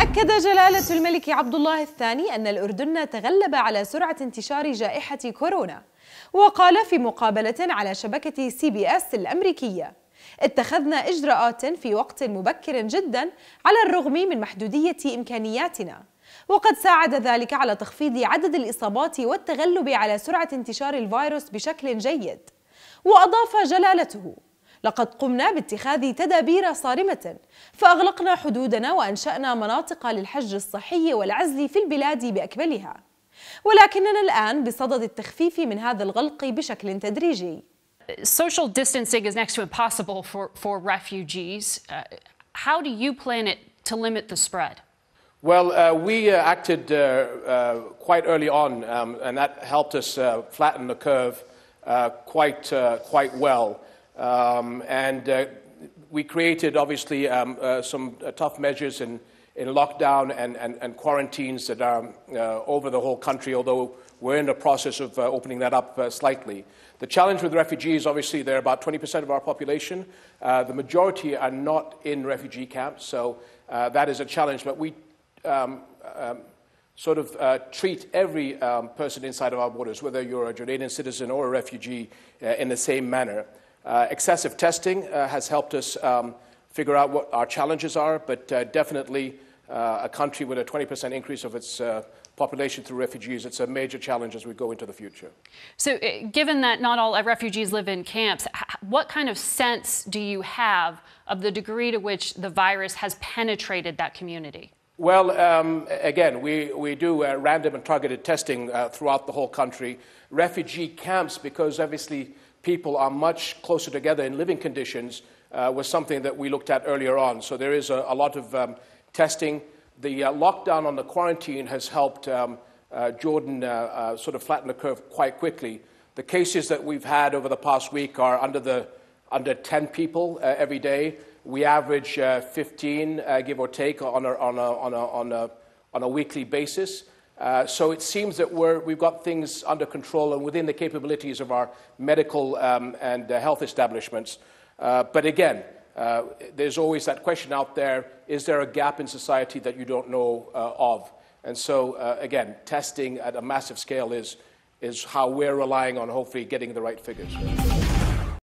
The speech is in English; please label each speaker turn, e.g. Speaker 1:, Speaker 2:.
Speaker 1: أكد جلالة الملك عبد الله الثاني أن الأردن تغلب على سرعة انتشار جائحة كورونا وقال في مقابلة على شبكة سي بي اس الأمريكية اتخذنا إجراءات في وقت مبكر جدا على الرغم من محدودية إمكانياتنا وقد ساعد ذلك على تخفيض عدد الإصابات والتغلب على سرعة انتشار الفيروس بشكل جيد وأضاف جلالته لقد قمنا باتخاذ تدابير صارمة فأغلقنا حدودنا وأنشأنا مناطق للحج الصحي والعزل في البلاد بأكملها ولكننا الآن بصدد التخفيف من هذا الغلق بشكل تدريجي Social distancing
Speaker 2: is next to impossible for, for refugees. Uh, how do you plan it to limit the spread?
Speaker 3: Well, uh, we uh, acted uh, quite early on, um, and that helped us flatten the curve quite, quite well. Um, and uh, we created, obviously, um, uh, some uh, tough measures in, in lockdown and, and, and quarantines that are uh, over the whole country, although we're in the process of uh, opening that up slightly. The challenge with refugees, obviously, they're about 20% of our population. the majority are not in refugee camps, so that is a challenge. But we um, um, sort of uh, treat every um, person inside of our borders, whether you're a Jordanian citizen or a refugee, uh, in the same manner. Uh, excessive testing uh, has helped us um, figure out what our challenges are, but uh, definitely uh, a country with a 20% increase of its uh, population through refugees, it's a major challenge as we go into the future.
Speaker 2: So, given that not all refugees live in camps, what kind of sense do you have of the degree to which the virus has penetrated that community?
Speaker 3: Well, um, again, we, we do uh, random and targeted testing uh, throughout the whole country. Refugee camps, because obviously people are much closer together in living conditions uh, was something that we looked at earlier on. So there is a, a lot of um, testing. The uh, lockdown on the quarantine has helped um, uh, Jordan uh, uh, sort of flatten the curve quite quickly. The cases that we've had over the past week are under, the, under 10 people uh, every day. We average 15, give or take, on a, on, a, on, a, on, a, on a weekly basis. Uh, so it seems that we have got things under control and within the capabilities of our medical um, and uh, health establishments. Uh, but again, uh, there's always that question out there is there a gap in society that you don't know uh, of? And so, again, testing at a massive scale is, is how we're relying on hopefully getting the right figures.